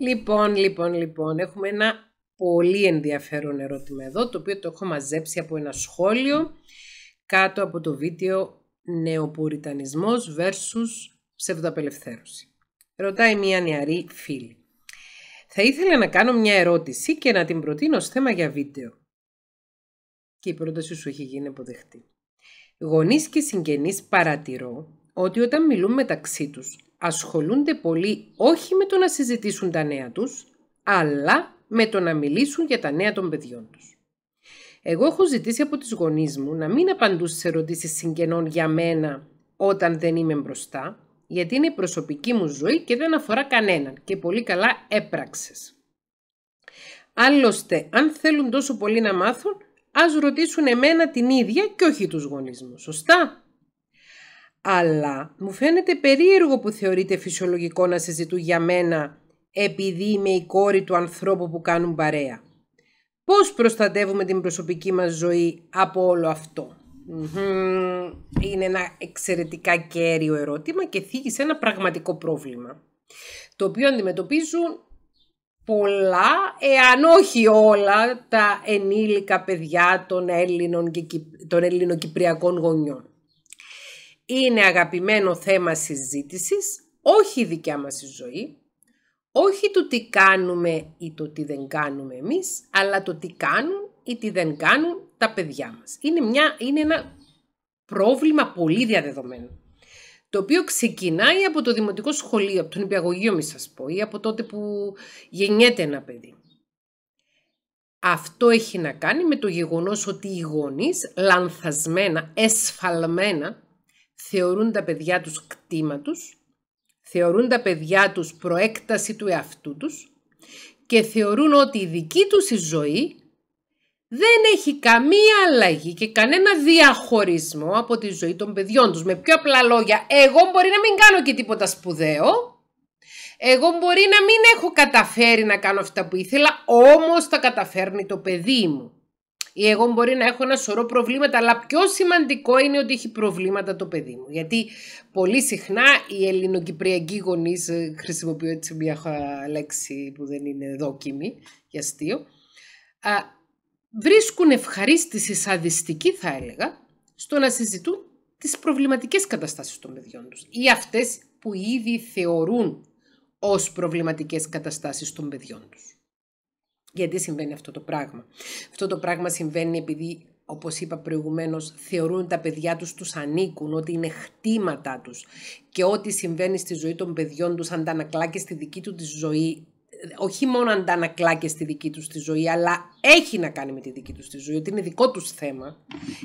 Λοιπόν, λοιπόν, λοιπόν, έχουμε ένα πολύ ενδιαφέρον ερώτημα εδώ, το οποίο το έχω μαζέψει από ένα σχόλιο κάτω από το βίντεο «Νεοπουριτανισμός versus ψευδοαπελευθέρωση». Ρωτάει μία νεαρή φίλη. Θα ήθελα να κάνω μια ερώτηση και να την προτείνω ως θέμα για βίντεο. Και η πρόταση σου έχει γίνει αποδεχτή. Γονείς και συγγενείς παρατηρώ ότι όταν μιλούν μεταξύ τους ασχολούνται πολύ όχι με το να συζητήσουν τα νέα τους, αλλά με το να μιλήσουν για τα νέα των παιδιών τους. Εγώ έχω ζητήσει από τις γονείς μου να μην απαντούν σε ερωτήσεις συγγενών για μένα όταν δεν είμαι μπροστά, γιατί είναι η προσωπική μου ζωή και δεν αφορά κανέναν και πολύ καλά έπραξες. Άλλωστε, αν θέλουν τόσο πολύ να μάθουν, ας ρωτήσουν εμένα την ίδια και όχι τους γονείς μου, σωστά? Αλλά μου φαίνεται περίεργο που θεωρείται φυσιολογικό να συζητούν για μένα επειδή είμαι η κόρη του ανθρώπου που κάνουν παρέα. Πώς προστατεύουμε την προσωπική μας ζωή από όλο Είναι ένα εξαιρετικά κέριο ερώτημα και θίγει σε ένα πραγματικό πρόβλημα. Το οποίο αντιμετωπίζουν πολλά, εάν όχι όλα, τα ενήλικα παιδιά των Έλληνων και των Ελληνοκυπριακών γονιών είναι αγαπημένο θέμα συζήτησης, όχι η δικιά μας ζωή, όχι το τι κάνουμε ή το τι δεν κάνουμε εμείς, αλλά το τι κάνουν ή τι δεν κάνουν τα παιδιά μας. Είναι, μια, είναι ένα πρόβλημα πολύ διαδεδομένο, το οποίο ξεκινάει από το δημοτικό σχολείο, από τον υπηαγωγείο μη σας πω, ή από τότε που γεννιέται ένα παιδί. Αυτό έχει να κάνει με το γεγονός ότι οι γονείς λανθασμένα, εσφαλμένα, θεωρούν τα παιδιά τους κτήμα τους, θεωρούν τα παιδιά τους προέκταση του εαυτού τους και θεωρούν ότι η δική τους η ζωή δεν έχει καμία αλλαγή και κανένα διαχωρισμό από τη ζωή των παιδιών τους. Με πιο απλά λόγια, εγώ μπορεί να μην κάνω και τίποτα σπουδαίο, εγώ μπορεί να μην έχω καταφέρει να κάνω αυτά που ήθελα, όμως τα καταφέρνει το παιδί μου ή εγώ μπορεί να έχω ένα σωρό προβλήματα, αλλά πιο σημαντικό είναι ότι έχει προβλήματα το παιδί μου. Γιατί πολύ συχνά οι ελληνοκυπριακοί γονείς, ε, χρησιμοποιώ έτσι μια λέξη που δεν είναι δόκιμη για αστείο, βρίσκουν ευχαρίστηση σαδιστική θα έλεγα στο να συζητούν τις προβληματικές καταστάσεις των παιδιών τους ή αυτές που ήδη θεωρούν ως προβληματικές καταστάσεις των παιδιών τους. Γιατί συμβαίνει αυτό το πράγμα. Αυτό το πράγμα συμβαίνει επειδή όπως είπα προηγουμένως, θεωρούν τα παιδιά τους τους ανήκουν, ότι είναι χτήματά τους και ό,τι συμβαίνει στη ζωή των παιδιών τους αντανακλά και στη δική του τη ζωή όχι μόνο αντανακλά και στη δική τους τη ζωή, αλλά έχει να κάνει με τη δική τους τη ζωή, ότι είναι δικό τους θέμα.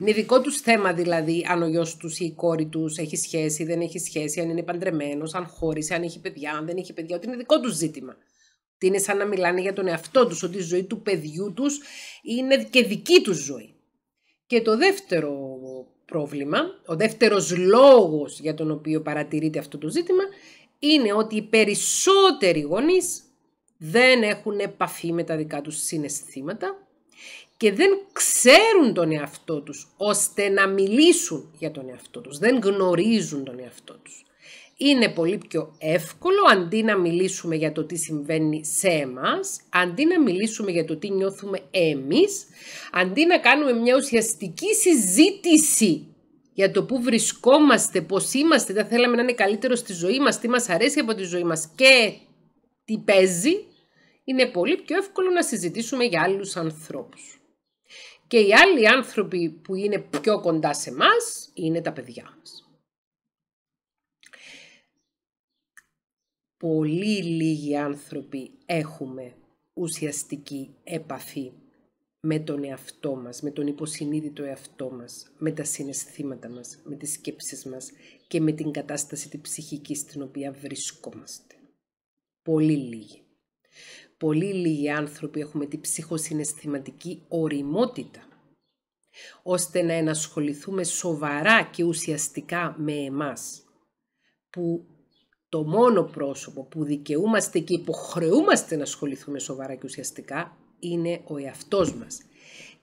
Είναι δικό τους θέμα δηλαδή αν ο γιος τους ή η κόρη τους έχει σχέση, δεν έχει σχέση, αν είναι παντρεμένος, αν χώρισε, αν έχει παιδιά, αν δεν έχει παιδιά, ότι είναι δικό τους ζήτημα. Είναι σαν να μιλάνε για τον εαυτό τους, ότι η ζωή του παιδιού τους είναι και δική τους ζωή. Και το δεύτερο πρόβλημα, ο δεύτερος λόγος για τον οποίο παρατηρείται αυτό το ζήτημα, είναι ότι οι περισσότεροι γονείς δεν έχουν επαφή με τα δικά τους συναισθήματα και δεν ξέρουν τον εαυτό τους ώστε να μιλήσουν για τον εαυτό τους, δεν γνωρίζουν τον εαυτό τους είναι πολύ πιο εύκολο αντί να μιλήσουμε για το τι συμβαίνει σε εμάς, αντί να μιλήσουμε για το τι νιώθουμε εμείς, αντί να κάνουμε μια ουσιαστική συζήτηση για το πού βρισκόμαστε, πώς είμαστε, δεν θέλαμε να είναι καλύτερο στη ζωή μας, τι μας αρέσει από τη ζωή μας και τι παίζει, είναι πολύ πιο εύκολο να συζητήσουμε για άλλους ανθρώπους. Και οι άλλοι άνθρωποι που είναι πιο κοντά σε μας είναι τα παιδιά μας. πολύ λίγοι άνθρωποι έχουμε ουσιαστική επαφή με τον εαυτό μας, με τον υποσυνείδητο εαυτό μας, με τα συναισθήματα μας, με τις σκέψεις μας και με την κατάσταση της ψυχικής στην οποία βρισκόμαστε. Πολύ λίγοι. Πολύ λίγοι άνθρωποι έχουμε την ψυχοσυναισθηματική οριμότητα ώστε να ενασχοληθούμε σοβαρά και ουσιαστικά με εμάς, που το μόνο πρόσωπο που δικαιούμαστε και υποχρεούμαστε να ασχοληθούμε σοβαρά και ουσιαστικά είναι ο εαυτός μας.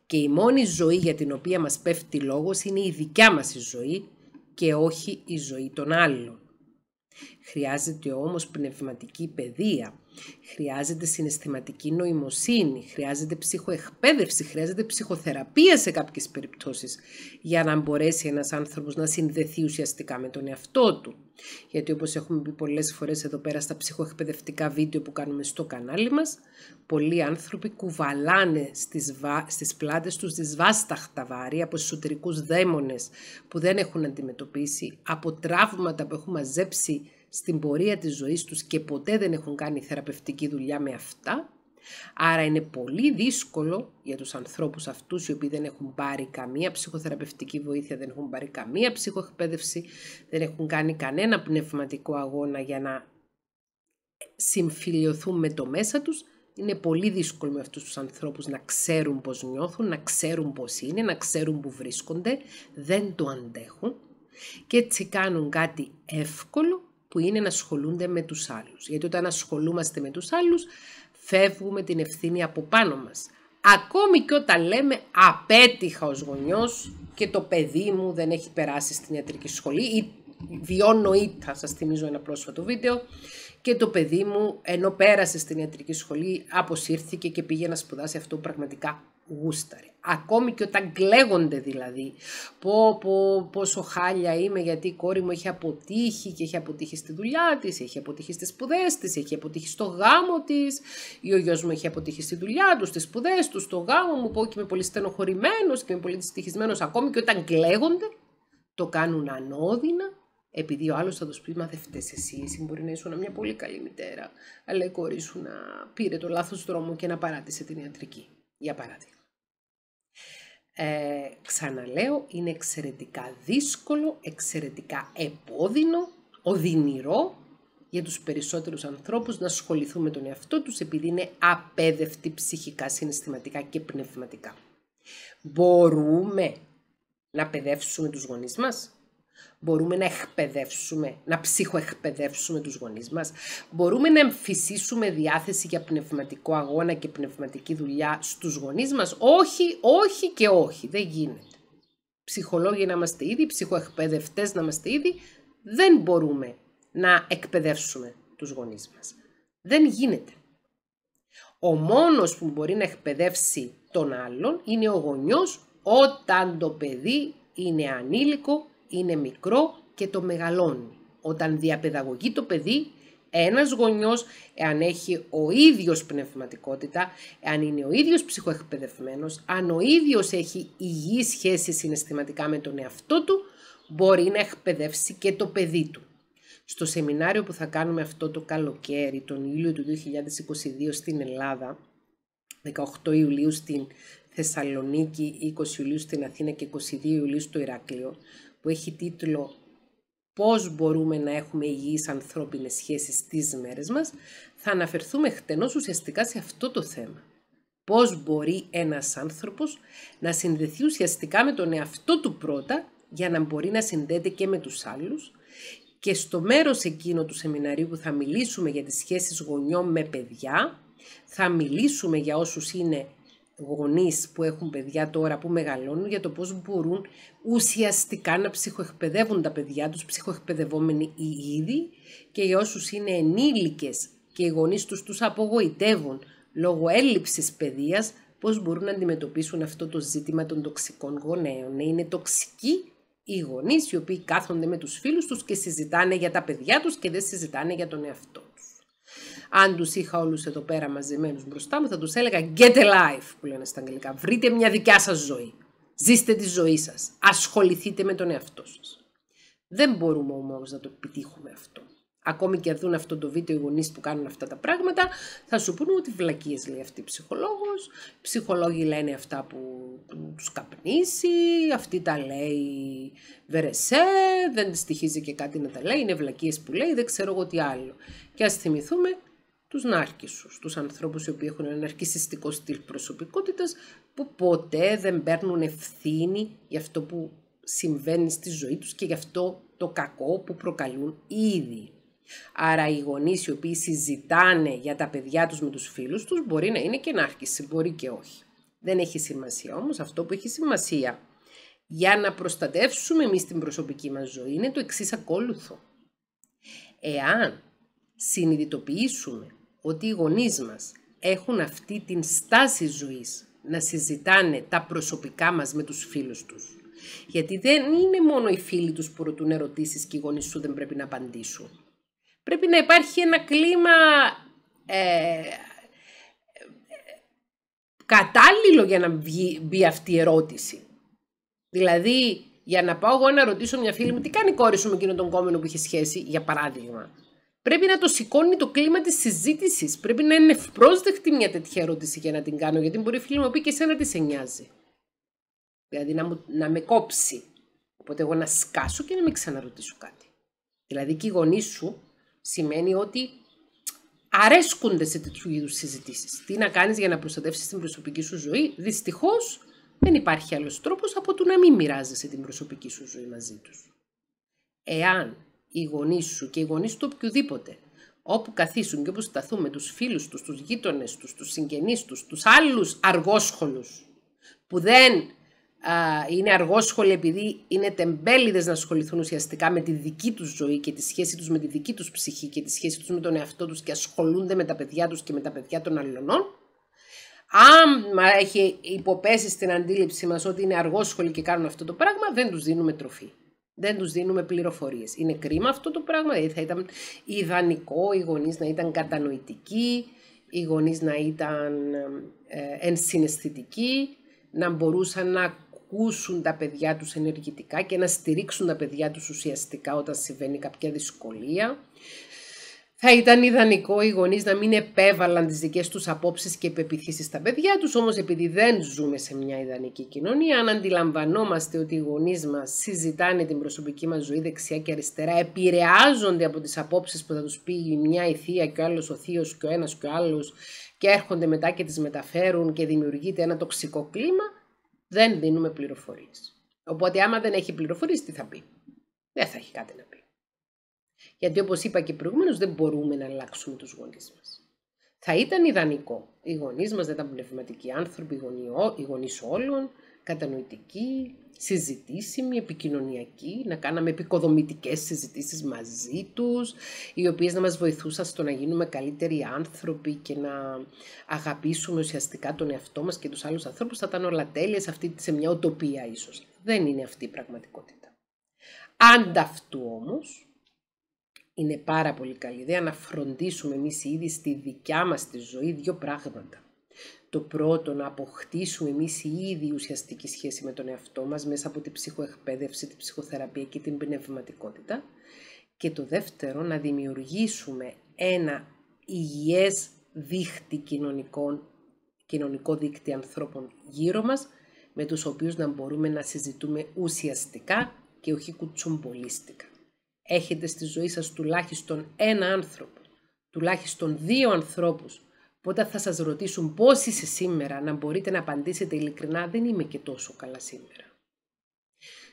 Και η μόνη ζωή για την οποία μας πέφτει λόγος είναι η δικιά μας ζωή και όχι η ζωή των άλλων. Χρειάζεται όμως πνευματική παιδεία Χρειάζεται συναισθηματική νοημοσύνη, χρειάζεται ψυχοεκπαίδευση, χρειάζεται ψυχοθεραπεία σε κάποιες περιπτώσεις για να μπορέσει ένας άνθρωπος να συνδεθεί ουσιαστικά με τον εαυτό του. Γιατί όπως έχουμε πει πολλές φορές εδώ πέρα στα ψυχοεκπαιδευτικά βίντεο που κάνουμε στο κανάλι μας, πολλοί άνθρωποι κουβαλάνε στις, βα... στις πλάτες τους δυσβάσταχτα βάρη από εσωτερικούς δαίμονες που δεν έχουν αντιμετωπίσει, από τραύματα που έχουν μαζέψει στην πορεία της ζωής τους και ποτέ δεν έχουν κάνει θεραπευτική δουλειά με αυτά. Άρα είναι πολύ δύσκολο για τους ανθρώπους αυτούς οι οποίοι δεν έχουν πάρει καμία ψυχοθεραπευτική βοήθεια, δεν έχουν πάρει καμία ψυχοεκπαίδευση, δεν έχουν κάνει κανένα πνευματικό αγώνα για να συμφιλειωθούν με το μέσα τους, είναι πολύ δύσκολο με αυτούς τους ανθρώπους να ξέρουν πώς νιώθουν, να ξέρουν πώς είναι, να ξέρουν που βρίσκονται, δεν το αντέχουν και έτσι κάνουν κάτι εύκολο που είναι να ασχολούνται με τους άλλους. Γιατί όταν ασχολούμαστε με τους άλλους, φεύγουμε την ευθύνη από πάνω μας. Ακόμη και όταν λέμε απέτυχα ως γονιός και το παιδί μου δεν έχει περάσει στην ιατρική σχολή ή βιώνω ήττα, σας θυμίζω ένα πρόσφατο βίντεο, και το παιδί μου ενώ πέρασε στην ιατρική σχολή αποσύρθηκε και πήγε να σπουδάσει αυτό πραγματικά γούσταρε. Ακόμη και όταν κλαίγονται δηλαδή, πω, πω, πόσο χάλια είμαι γιατί η κόρη μου έχει αποτύχει και έχει αποτύχει στη δουλειά της, έχει αποτύχει στις σπουδές της, έχει αποτύχει στο γάμο της, ή ο γιος μου έχει αποτύχει στη δουλειά του, στις σπουδές του, στο γάμο μου, πω και είμαι πολύ στενοχωρημένος και είμαι πολύ δυστυχισμένος, ακόμη και όταν κλαίγονται, το κάνουν ανώδυνα επειδή ο άλλος θα τους πει: Μα δεν φταίει εσύ, εσύ μπορεί να ήσουν μια πολύ καλή μητέρα. Αλλά η κόρη σου να πήρε το λάθος δρόμο και να παράτησε την ιατρική. Για παράδειγμα. Ε, ξαναλέω, είναι εξαιρετικά δύσκολο, εξαιρετικά επώδυνο, οδυνηρό για τους περισσότερους ανθρώπους να ασχοληθούν με τον εαυτό τους επειδή είναι απέδευτοι ψυχικά, συναισθηματικά και πνευματικά. Μπορούμε να παιδεύσουμε τους γονείς μας. Μπορούμε να εκπαιδεύσουμε, να ψυχοεκπαιδεύσουμε τους γονείς μας. Μπορούμε να εμφυσίσουμε διάθεση για πνευματικό αγώνα και πνευματική δουλειά στους γονείς μας. Όχι, όχι και όχι. Δεν γίνεται. Ψυχολόγοι να είμαστε ήδη, ψυχοεκπαιδευτές να είμαστε ήδη. Δεν μπορούμε να εκπαιδεύσουμε τους γονείς μας. Δεν γίνεται. Ο μόνος που μπορεί να εκπαιδεύσει τον άλλον είναι ο γονιός όταν το παιδί είναι ανήλικο είναι μικρό και το μεγαλώνει. Όταν διαπαιδαγωγεί το παιδί, ένας γονιός, εάν έχει ο ίδιος πνευματικότητα, εάν είναι ο ίδιος ψυχοεκπαιδευμένος, αν ο ίδιος έχει υγιή σχέση συναισθηματικά με τον εαυτό του, μπορεί να εκπαιδεύσει και το παιδί του. Στο σεμινάριο που θα κάνουμε αυτό το καλοκαίρι, τον Ιούλιο του 2022 στην Ελλάδα, 18 Ιουλίου στην Θεσσαλονίκη, 20 Ιουλίου στην Αθήνα και 22 Ιουλίου στο Ηράκλειο, που έχει τίτλο «Πώς μπορούμε να έχουμε υγιείς ανθρώπινες σχέσεις στις μέρες μας», θα αναφερθούμε εκτενώς ουσιαστικά σε αυτό το θέμα. Πώς μπορεί ένας άνθρωπος να συνδεθεί ουσιαστικά με τον εαυτό του πρώτα για να μπορεί να συνδέεται και με τους άλλους και στο μέρος εκείνο του σεμιναρίου που θα μιλήσουμε για τις σχέσεις γονιών με παιδιά, θα μιλήσουμε για όσους είναι γονείς που έχουν παιδιά τώρα που μεγαλώνουν για το πώς μπορούν ουσιαστικά να ψυχοεκπαιδεύουν τα παιδιά τους, ψυχοεκπαιδευόμενοι ήδη και για όσους είναι ενήλικες και οι γονείς τους τους απογοητεύουν λόγω έλλειψης παιδείας, πώς μπορούν να αντιμετωπίσουν αυτό το ζήτημα των τοξικών γονέων. Είναι τοξικοί οι γονείς οι οποίοι κάθονται με τους φίλους τους και συζητάνε για τα παιδιά τους και δεν συζητάνε για τον εαυτό τους αν τους είχα όλους εδώ πέρα μαζεμένους μπροστά μου, θα τους έλεγα get a life, που λένε στα αγγλικά. Βρείτε μια δικιά σας ζωή. Ζήστε τη ζωή σας. Ασχοληθείτε με τον εαυτό σας. Δεν μπορούμε όμως να το επιτύχουμε αυτό. Ακόμη και αν δουν αυτό το βίντεο οι γονείς που κάνουν αυτά τα πράγματα, θα σου πούνε ότι βλακίες λέει αυτή η ψυχολόγος, ψυχολόγοι λένε αυτά που τους καπνίσει, αυτή τα λέει βερεσέ, δεν στοιχίζει και κάτι να τα λέει, είναι βλακίες που λέει, δεν ξέρω εγώ τι άλλο. Και ας θυμηθούμε τους νάρκισους, τους ανθρώπους οι οποίοι έχουν ένα ναρκισιστικό στυλ προσωπικότητας που ποτέ δεν παίρνουν ευθύνη για αυτό που συμβαίνει στη ζωή τους και γι' αυτό το κακό που προκαλούν ήδη. Άρα οι γονείς οι οποίοι συζητάνε για τα παιδιά τους με τους φίλους τους μπορεί να είναι και νάρκηση, μπορεί και όχι. Δεν έχει σημασία όμως αυτό που έχει σημασία για να προστατεύσουμε εμείς την προσωπική μας ζωή είναι το εξής ακόλουθο. Εάν συνειδητοποιήσουμε ότι οι γονείς μας έχουν αυτή την στάση ζωής να συζητάνε τα προσωπικά μας με τους φίλους τους. Γιατί δεν είναι μόνο οι φίλοι τους που ρωτούν ερωτήσεις και οι γονείς σου δεν πρέπει να απαντήσουν. Πρέπει να υπάρχει ένα κλίμα ε, κατάλληλο για να βγει, μπει αυτή η ερώτηση. Δηλαδή, για να πάω εγώ να ρωτήσω μια φίλη μου, τι κάνει η κόρη σου με εκείνον τον κόμενο που είχε σχέση, για παράδειγμα πρέπει να το σηκώνει το κλίμα της συζήτησης. Πρέπει να είναι ευπρόσδεκτη μια τέτοια ερώτηση για να την κάνω, γιατί μπορεί φίλη μου πει και εσένα τι σε νοιάζει. Δηλαδή να, να με κόψει. Οπότε εγώ να σκάσω και να μην ξαναρωτήσω κάτι. Δηλαδή και οι γονείς σου σημαίνει ότι αρέσκονται σε τέτοιου είδους συζητήσεις. Τι να κάνεις για να προστατεύσεις την προσωπική σου ζωή, δυστυχώς δεν υπάρχει άλλος τρόπος από το να μην μοιράζεσαι την προσωπική σου ζωή μαζί τους. Εάν οι γονείς σου και οι γονείς του οποιοδήποτε. Όπου καθίσουν και όπου σταθούμε τους φίλους τους, τους γείτονες τους, τους συγγενείς τους, τους άλλους αργόσχολους που δεν α, είναι αργόσχολοι επειδή είναι τεμπέληδες να ασχοληθούν ουσιαστικά με τη δική τους ζωή και τη σχέση τους με τη δική τους ψυχή και τη σχέση τους με τον εαυτό τους και ασχολούνται με τα παιδιά τους και με τα παιδιά των αλλωνών. Αν έχει υποπέσει στην αντίληψή μας ότι είναι αργόσχολοι και κάνουν αυτό το πράγμα, δεν τους δίνουμε τροφή δεν τους δίνουμε πληροφορίες. Είναι κρίμα αυτό το πράγμα, δηλαδή θα ήταν ιδανικό οι γονείς να ήταν κατανοητικοί, οι γονείς να ήταν ε, ενσυναισθητικοί, να μπορούσαν να ακούσουν τα παιδιά τους ενεργητικά και να στηρίξουν τα παιδιά τους ουσιαστικά όταν συμβαίνει κάποια δυσκολία. Θα ήταν ιδανικό οι γονείς να μην επέβαλαν τις δικές τους απόψεις και υπεπιθύσει στα παιδιά τους, όμως επειδή δεν ζούμε σε μια ιδανική κοινωνία, αν αντιλαμβανόμαστε ότι οι γονείς μας συζητάνε την προσωπική μας ζωή δεξιά και αριστερά, επηρεάζονται από τις απόψεις που θα τους πει μια η θεία και ο άλλος ο θείος και ο ένας και ο άλλος, και έρχονται μετά και τις μεταφέρουν και δημιουργείται ένα τοξικό κλίμα, δεν δίνουμε πληροφορίες. Οπότε, άμα δεν έχει πληροφορίες, τι θα πει. Δεν θα έχει κάτι να πει. Γιατί όπως είπα και προηγουμένως δεν μπορούμε να αλλάξουμε τους γονείς μας. Θα ήταν ιδανικό. Οι γονείς μας δεν ήταν πνευματικοί άνθρωποι, οι γονείς όλων, κατανοητικοί, συζητήσιμοι, επικοινωνιακοί, να κάναμε επικοδομητικές συζητήσεις μαζί τους, οι οποίες να μας βοηθούσαν στο να γίνουμε καλύτεροι άνθρωποι και να αγαπήσουμε ουσιαστικά τον εαυτό μας και τους άλλους ανθρώπους, θα ήταν όλα τέλεια σε, αυτή, σε μια οτοπία ίσως. Δεν είναι αυτή η πραγματικότητα. Ανταυτού όμως, είναι πάρα πολύ καλή ιδέα να φροντίσουμε εμείς ήδη στη δικιά μας τη ζωή δύο πράγματα. Το πρώτο, να αποκτήσουμε εμείς οι ίδιοι ουσιαστική σχέση με τον εαυτό μας μέσα από την ψυχοεκπαίδευση, την ψυχοθεραπεία και την πνευματικότητα. Και το δεύτερο, να δημιουργήσουμε ένα υγιές δίχτυ κοινωνικών, κοινωνικό δίκτυο ανθρώπων γύρω μας, με τους οποίους να μπορούμε να συζητούμε ουσιαστικά και όχι κουτσομπολίστικα έχετε στη ζωή σας τουλάχιστον ένα άνθρωπο, τουλάχιστον δύο ανθρώπους, όταν θα σας ρωτήσουν πώς είσαι σήμερα, να μπορείτε να απαντήσετε ειλικρινά, δεν είμαι και τόσο καλά σήμερα.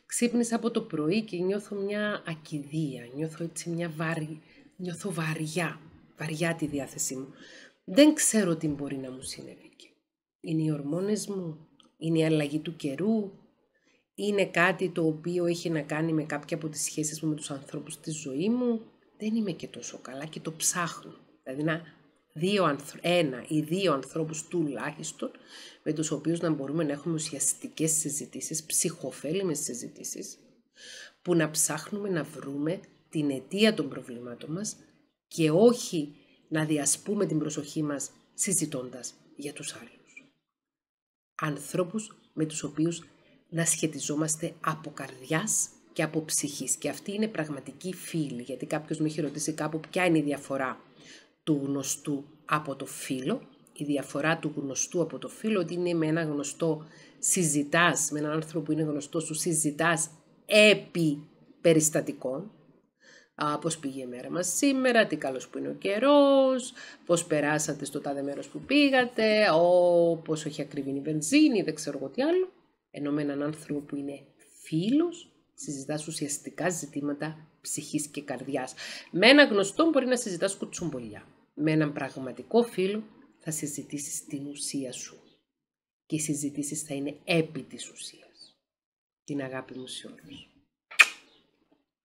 Ξύπνησα από το πρωί και νιώθω μια ακιδεία, νιώθω έτσι μια βαρι... νιώθω βαριά, βαριά τη διάθεσή μου. Δεν ξέρω τι μπορεί να μου συνέβη. Είναι οι ορμόνες μου, είναι η αλλαγή του καιρού, είναι κάτι το οποίο έχει να κάνει με κάποια από τις σχέσεις μου με τους ανθρώπους στη ζωή μου, δεν είμαι και τόσο καλά και το ψάχνω. Δηλαδή να δύο ανθρω... ένα ή δύο ανθρώπους τουλάχιστον με τους οποίους να μπορούμε να έχουμε ουσιαστικές συζητήσεις, ψυχοφέλιμες συζητήσεις, που να ψάχνουμε να βρούμε την αιτία των προβλημάτων μας και όχι να διασπούμε την προσοχή μας συζητώντας για τους άλλους. Ανθρώπους με τους οποίους να σχετιζόμαστε από καρδιάς και από ψυχής. Και αυτή είναι πραγματική φίλη, γιατί κάποιος με έχει ρωτήσει κάπου ποια είναι η διαφορά του γνωστού από το φίλο. Η διαφορά του γνωστού από το φίλο ότι είναι με ένα γνωστό συζητάς, με έναν άνθρωπο που είναι γνωστό σου συζητάς επί περιστατικών, Πώς πήγε η μέρα μας σήμερα, τι καλός που είναι ο καιρός. πώς περάσατε στο τάδε μέρος που πήγατε, Πώ έχει ακριβή η βενζίνη, δεν ξέρω εγώ τι άλλο ενώ με έναν άνθρωπο που είναι φίλος συζητάς ουσιαστικά ζητήματα ψυχής και καρδιάς. Με έναν γνωστό μπορεί να συζητάς κουτσουμπολιά. Με έναν πραγματικό φίλο θα συζητήσεις την ουσία σου. Και οι συζητήσεις θα είναι επί της ουσίας. Την αγάπη μου σε όλους.